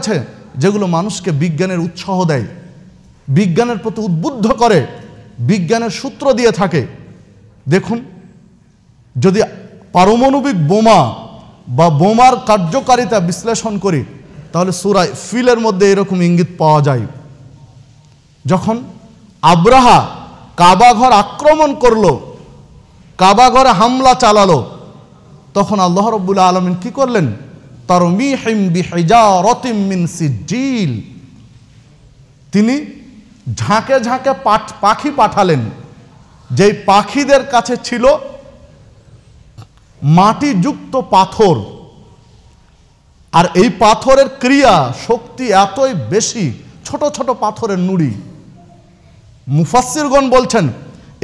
আছে যেগুলো মানুষকে বিজ্ঞানের উৎসাহ দেয় বিজ্ঞানের প্রতি উদ্বুদ্ধ করে বিজ্ঞানের সূত্র দিয়ে থাকে দেখুন যদি পারমাণবিক বোমা বা বোমার কার্যকারিতা বিশ্লেষণ করি তাহলে সুরায় ফিলের মধ্যে এরকম ইঙ্গিত পাওয়া যায় যখন আব্রাহা কাবাঘর আক্রমণ করলো কাবাঘরে হামলা চালালো তখন আল্লাহ রব্বুল্লা আলমিন কি করলেন তরমিহিম বিহিজারতিম মিন সিজিল তিনি ঝাঁকে ঝাঁকে পাঠ পাখি পাঠালেন যেই পাখিদের কাছে ছিল মাটিযুক্ত পাথর আর এই পাথরের ক্রিয়া শক্তি এতই বেশি ছোট ছোট পাথরের নুড়ি মুফাসিরগণ বলছেন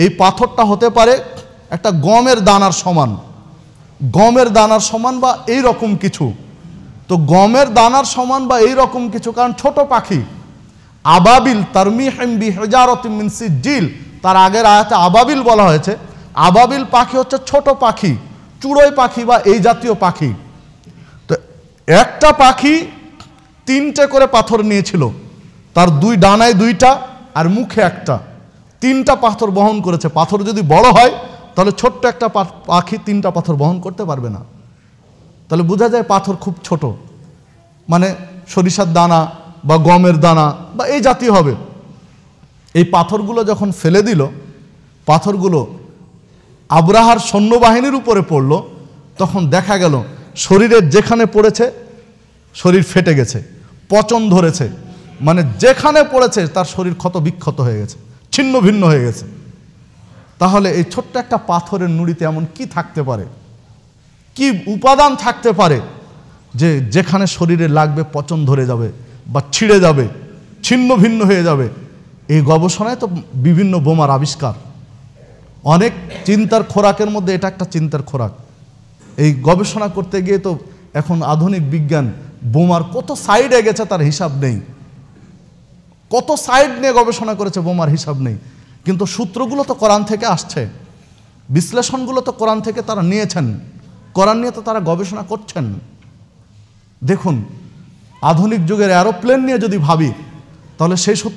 এই পাথরটা হতে পারে একটা গমের দানার সমান গমের দানার সমান বা এই রকম কিছু তো গমের দানার সমান বা এই রকম কিছু কারণ ছোট পাখি আবাবিল তারমি হেমবি জিল তার আগের আয়াতে আবাবিল বলা হয়েছে আবাবিল পাখি হচ্ছে ছোট পাখি চুড়োই পাখি বা এই জাতীয় পাখি তো একটা পাখি তিনটে করে পাথর নিয়েছিল তার দুই ডানায় দুইটা আর মুখে একটা তিনটা পাথর বহন করেছে পাথর যদি বড় হয় তাহলে ছোট্ট একটা পাখি তিনটা পাথর বহন করতে পারবে না তাহলে বোঝা যায় পাথর খুব ছোট মানে সরিষার দানা বা গমের দানা বা এই জাতীয় হবে এই পাথরগুলো যখন ফেলে দিল পাথরগুলো আবরাহার সৈন্যবাহিনীর উপরে পড়ল তখন দেখা গেল শরীরের যেখানে পড়েছে শরীর ফেটে গেছে পচন ধরেছে মানে যেখানে পড়েছে তার শরীর ক্ষত বিক্ষত হয়ে গেছে ছিন্ন ভিন্ন হয়ে গেছে তাহলে এই ছোট্ট একটা পাথরের নুড়িতে এমন কি থাকতে পারে কি উপাদান থাকতে পারে যে যেখানে শরীরে লাগবে পচন ধরে যাবে বা ছিঁড়ে যাবে ছিন্ন ভিন্ন হয়ে যাবে এই গবেষণায় তো বিভিন্ন বোমার আবিষ্কার অনেক চিন্তার খোরাকের মধ্যে এটা একটা চিন্তার খোরাক এই গবেষণা করতে গিয়ে তো এখন আধুনিক বিজ্ঞান বোমার কত সাইডে গেছে তার হিসাব নেই কত সাইড নিয়ে গবেষণা করেছে বোমার হিসাব নেই কিন্তু সূত্রগুলো তো কোরআন থেকে আসছে বিশ্লেষণগুলো তো কোরআন থেকে তারা নিয়েছেন করার নিয়ে তো তারা গবেষণা করছেন দেখুন আধুনিক যুগের অ্যারোপ্লেন নিয়ে যদি ভাবি তাহলে সেই সূত্র